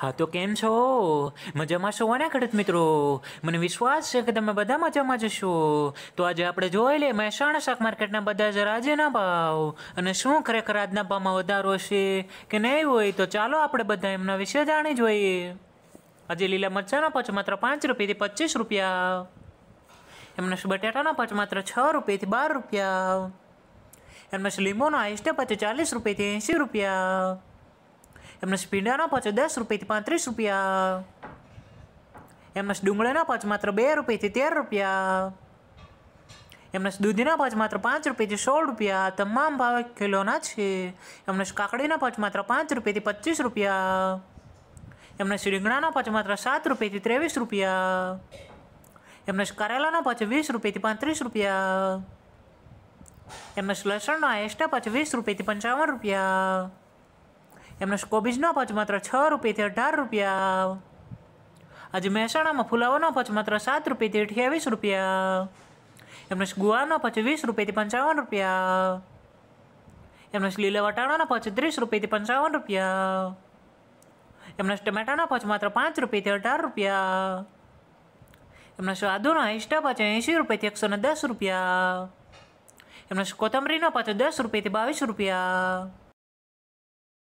હા તો કેમ છો મજામાં છો ને ખેડૂત મિત્રો મને વિશ્વાસ છે કે તમે બધા મજામાં જશો તો આજે આપણે જોઈ લઈએ મહેસાણા શાક માર્કેટના બધા જ રાજ્યના ભાવ અને શું ખરેખર આજના ભાવમાં વધારો છે કે નહીં હોય તો ચાલો આપણે બધા એમના વિશે જાણી જોઈએ આજે લીલા મરચાના પચ માત્ર પાંચ રૂપિયાથી પચીસ રૂપિયા એમના બટેટાના પચ માત્ર છ રૂપિયાથી બાર રૂપિયા એમના લીંબુનો આઈસ્ટે પચે ચાલીસ રૂપિયાથી એંશી રૂપિયા એમના ભીંડાનો પાછો દસ રૂપિયાથી પાંત્રીસ રૂપિયા એમના ડુંગળીના પાંચ માત્ર બે રૂપિયાથી તેર રૂપિયા એમના દૂધીના પાંચ માત્ર પાંચ રૂપિયાથી સોળ રૂપિયા તમામ ભાવે કિલોના છે એમને કાકડીના પાંચ માત્ર પાંચ રૂપિયાથી પચીસ રૂપિયા એમનેસ રીંગણાના પાંચ માત્ર સાત રૂપિયાથી ત્રેવીસ રૂપિયા એમને કરેલાના પાંચ વીસ રૂપિયાથી પાંત્રીસ રૂપિયા એમનેસ લસણના એસ્ટા પાંચ વીસ રૂપિયાથી પંચાવન રૂપિયા એમનો કોબીજનો પચ માત્ર છ રૂપિયાથી અઢાર રૂપિયા આજે મહેસાણામાં ફુલાવાનો પચ માત્ર સાત રૂપિયાથી અઠ્યાવીસ રૂપિયા એમનો ગુવાનો પચ વીસ રૂપિયાથી પંચાવન રૂપિયા એમનો લીલા વટાણાના પચ ત્રીસ રૂપિયાથી પંચાવન રૂપિયા એમના ટમેટાના પચ માત્ર પાંચ રૂપિયાથી અઢાર રૂપિયા એમના સ્વાદુનો એક્સ્ટ્રા પાછો એંસી રૂપિયાથી એકસો ને દસ રૂપિયા એમનો કોથમરીનો પાછો દસ રૂપિયાથી બાવીસ રૂપિયા